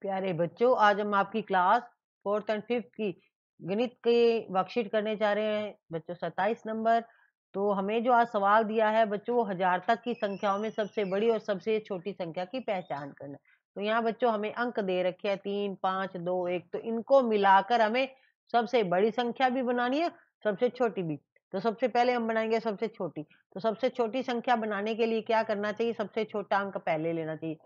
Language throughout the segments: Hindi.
प्यारे बच्चों आज हम आपकी क्लास फोर्थ एंड फिफ्थ की गणित की वर्कशीट करने जा रहे हैं बच्चों सत्ताईस नंबर तो हमें जो आज सवाल दिया है बच्चों वो हजार तक की संख्याओं में सबसे बड़ी और सबसे छोटी संख्या की पहचान करना तो यहाँ बच्चों हमें अंक दे रखे हैं तीन पांच दो एक तो इनको मिलाकर हमें सबसे बड़ी संख्या भी बनानी है सबसे छोटी भी तो सबसे पहले हम बनाएंगे सबसे छोटी तो सबसे छोटी संख्या बनाने के लिए क्या करना चाहिए सबसे छोटा अंक पहले लेना चाहिए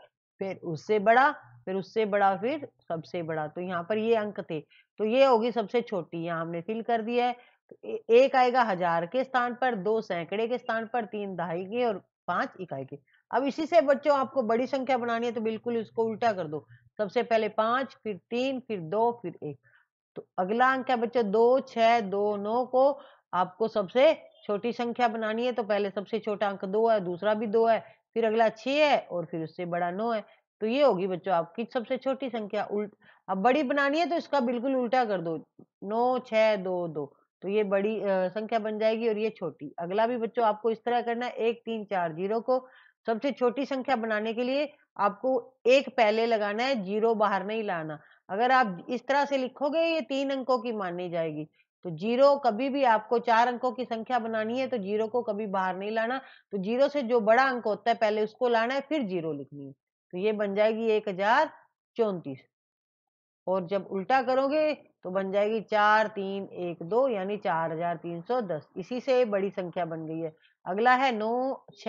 फिर उससे बड़ा फिर उससे बड़ा फिर सबसे बड़ा तो यहाँ पर ये अंक थे तो ये होगी सबसे छोटी यहाँ हमने फिल कर दिया है तो एक आएगा हजार के स्थान पर दो सैकड़े के स्थान पर तीन दहाई के और पांच इकाई के अब इसी से बच्चों आपको बड़ी संख्या बनानी है तो बिल्कुल इसको उल्टा कर दो सबसे पहले पांच फिर तीन फिर दो फिर एक तो अगला अंक है बच्चों दो छह दो नौ को आपको सबसे छोटी संख्या बनानी है तो पहले सबसे छोटा अंक दो है दूसरा भी दो है फिर अगला छह है और फिर उससे बड़ा नौ है तो ये होगी बच्चों आपकी सबसे छोटी संख्या उल्ट अब बड़ी बनानी है तो इसका बिल्कुल उल्टा कर दो नौ छ दो दो तो ये बड़ी आ, संख्या बन जाएगी और ये छोटी अगला भी बच्चों आपको इस तरह करना है एक तीन चार जीरो को सबसे छोटी संख्या बनाने के लिए आपको एक पहले लगाना है जीरो बाहर नहीं लाना अगर आप इस तरह से लिखोगे ये तीन अंकों की मानी जाएगी तो जीरो कभी भी आपको चार अंकों की संख्या बनानी है तो जीरो को कभी बाहर नहीं लाना तो जीरो से जो बड़ा अंक होता है पहले उसको लाना है फिर जीरो लिखनी है तो ये बन जाएगी एक हजार चौतीस और जब उल्टा करोगे तो बन जाएगी चार तीन एक दो यानी चार हजार तीन सौ दस इसी से बड़ी संख्या बन गई है अगला है नौ छ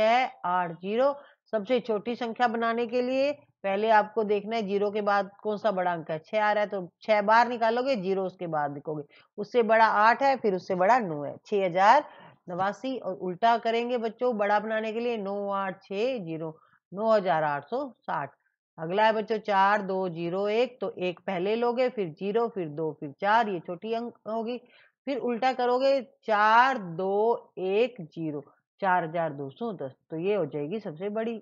आठ जीरो सबसे छोटी संख्या बनाने के लिए पहले आपको देखना है जीरो के बाद कौन सा बड़ा अंक है छह आ रहा है तो छह बार निकालोगे जीरो उसके बाद लिखोगे उससे बड़ा आठ है फिर उससे बड़ा नौ है छह हजार नवासी और उल्टा करेंगे बच्चों बड़ा बनाने के लिए नौ आठ छह जीरो नौ हजार आठ सौ साठ अगला है बच्चों चार दो जीरो एक तो एक पहले लोगे फिर जीरो फिर दो फिर चार ये छोटी अंक होगी फिर उल्टा करोगे चार दो एक जीरो चार हजार दो सौ दस तो ये हो जाएगी सबसे बड़ी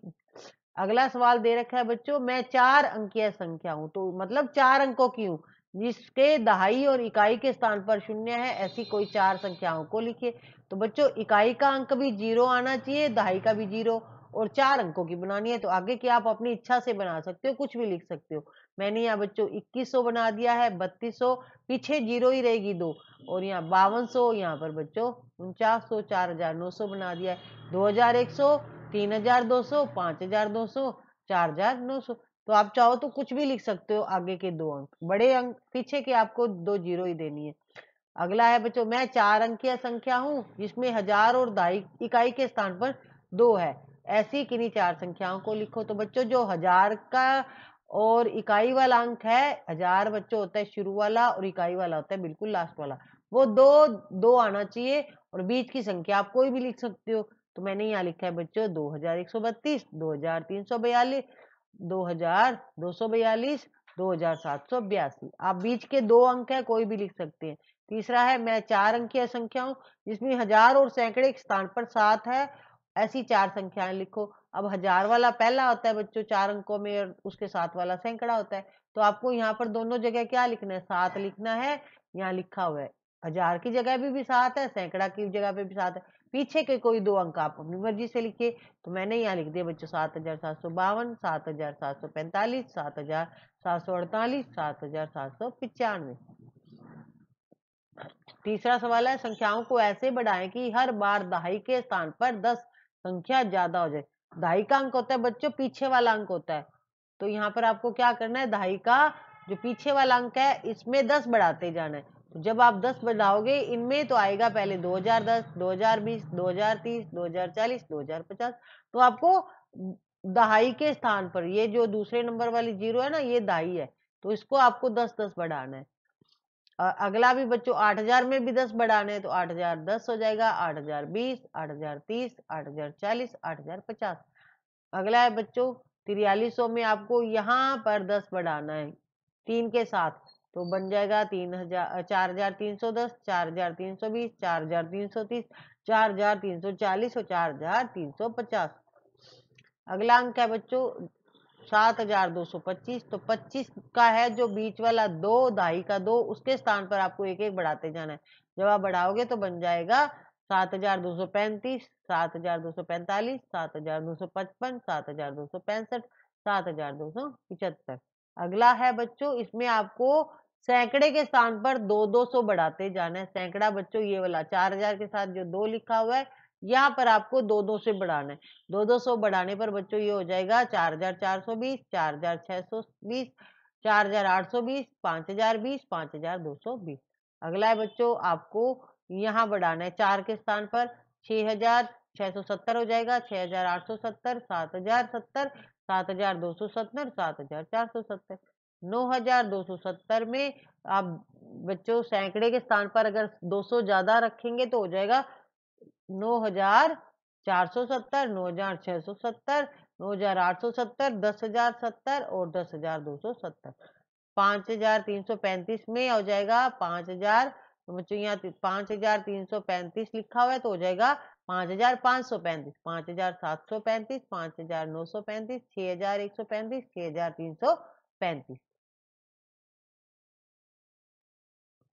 अगला सवाल दे रखा है बच्चों मैं चार अंकीय संख्या हूं तो मतलब चार अंकों की हूं जिसके दहाई और इकाई के स्थान पर शून्य है ऐसी कोई चार संख्याओं को लिखिए तो बच्चों इकाई का अंक भी जीरो आना चाहिए दहाई का भी जीरो और चार अंकों की बनानी है तो आगे की आप अपनी इच्छा से बना सकते हो कुछ भी लिख सकते हो मैंने यहाँ बच्चों 2100 बना दिया है 3200 पीछे जीरो ही रहेगी दो और यहाँ बावन सौ यहाँ पर बच्चों उनचास सौ चार हजार नौ सौ बना दिया है दो हजार एक सौ तीन हजार दो सौ पाँच हजार दो सौ चार हजार नौ सौ तो आप चाहो तो कुछ भी लिख सकते हो आगे के दो अंक बड़े अंक पीछे के आपको दो जीरो ही देनी है अगला है बच्चों मैं चार अंकीय संख्या हूँ जिसमें हजार और दाई इकाई के स्थान पर दो है ऐसी किन्हीं चार संख्याओं को लिखो तो बच्चों जो हजार का और इकाई वाला अंक है हजार बच्चों होता है शुरू वाला और इकाई वाला होता है बिल्कुल लास्ट वाला वो दो दो आना चाहिए और बीच की संख्या आप कोई भी लिख सकते हो तो मैंने यहाँ लिखा है बच्चों दो हजार एक सौ बत्तीस दो हजार तीन सौ बयालीस दो हजार दो सौ बयालीस दो हजार सात सौ बयासी आप बीच के दो अंक है कोई भी लिख सकते हैं तीसरा है मैं चार अंकीय हूँ जिसमें हजार और सैकड़े स्थान पर सात है ऐसी चार संख्याएं लिखो अब हजार वाला पहला होता है बच्चों चार अंकों में और उसके साथ वाला सैकड़ा होता है तो आपको यहाँ पर दोनों जगह क्या लिखना है सात लिखना है यहाँ लिखा हुआ है हजार की जगह भी, भी सात है सैकड़ा की जगह पे भी सात है पीछे के कोई दो अंक आप अपनी मर्जी से लिखिए तो मैंने यहाँ लिख दिया बच्चों सात हजार सात सौ बावन सात हजार सात सौ पैंतालीस सात हजार सात सौ अड़तालीस सात हजार सात सौ पिचानवे तीसरा सवाल है संख्याओं को ऐसे बढ़ाएं कि हर बार दहाई के स्थान पर दस संख्या ज्यादा हो जाए दहाई का अंक होता है बच्चों पीछे वाला अंक होता है तो यहाँ पर आपको क्या करना है दहाई का जो पीछे वाला अंक है इसमें दस बढ़ाते जाना है तो जब आप दस बढ़ाओगे इनमें तो आएगा पहले दो हजार दस दो हजार बीस दो हजार तीस दो हजार चालीस दो हजार पचास तो आपको दहाई के स्थान पर ये जो दूसरे नंबर वाली जीरो है ना ये दहाई है तो इसको आपको दस दस बढ़ाना है अगला भी बच्चों आठ हजार में भी दस बढ़ाने तो आठ हजार दस हो जाएगा आठ हजार बीस आठ हजार तीस आठ हजार चालीस आठ हजार पचास अगला है बच्चों तिरयालीस सौ में आपको यहाँ पर दस बढ़ाना है तीन के साथ तो बन जाएगा तीन हजार चार हजार तीन सौ दस चार हजार तीन सौ बीस चार हजार तीन सौ तीस चार हजार तीन सौ चालीस और चार हजार तीन सौ पचास अगला अंक है बच्चों सात हजार दो सौ पच्चीस तो पच्चीस का है जो बीच वाला दो दहाई का दो उसके स्थान पर आपको एक एक बढ़ाते जाना है जब आप बढ़ाओगे तो बन जाएगा सात हजार दो सौ पैंतीस सात हजार दो सौ पैंतालीस सात हजार दो सौ पचपन सात हजार दो सौ पैंसठ सात हजार दो सौ पिचहत्तर अगला है बच्चों इसमें आपको सैकड़े के स्थान पर दो दो सौ बढ़ाते जाना है सैकड़ा बच्चों ये वाला चार हजार के साथ जो दो लिखा हुआ है यहाँ पर आपको दो दो से बढ़ाना है दो दो सौ बढ़ाने पर बच्चों ये हो जाएगा चार हजार चार सौ बीस चार हजार छह सौ बीस चार हजार आठ सौ बीस पांच हजार बीस पांच हजार दो सौ बीस अगला है बच्चों आपको यहाँ बढ़ाना है चार के स्थान पर छह हजार छह सौ सत्तर हो जाएगा छह हजार आठ सौ सत्तर सात हजार सत्तर सात हजार दो सौ सत्तर सात हजार चार सौ सत्तर नौ हजार दो सौ सत्तर में आप बच्चों सैकड़े के स्थान पर अगर दो सौ ज्यादा रखेंगे तो हो जाएगा नौ हजार चार सौ सत्तर नौ हजार छह सौ सत्तर नौ हजार आठ सौ सत्तर दस हजार सत्तर और दस हजार दो सौ सत्तर हजार तीन सौ पैंतीस में हो जाएगा 5,000 हजार तो बच्चों यहाँ तो पाँच हजार तीन सौ पैंतीस लिखा हुआ है तो हो जाएगा 5,535, हजार पाँच सौ पैंतीस पाँच हजार सात सौ पैंतीस हजार नौ सौ पैंतीस छह हजार एक सौ पैंतीस छह हजार तीन सौ पैंतीस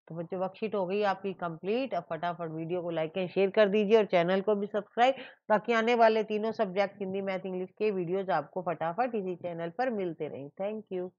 तो बच्चों वर्कशीट हो गई आपकी कंप्लीट अब फटाफट वीडियो को लाइक एंड शेयर कर दीजिए और चैनल को भी सब्सक्राइब ताकि आने वाले तीनों सब्जेक्ट हिंदी मैथ इंग्लिश के वीडियोज आपको फटाफट इसी चैनल पर मिलते रहें थैंक यू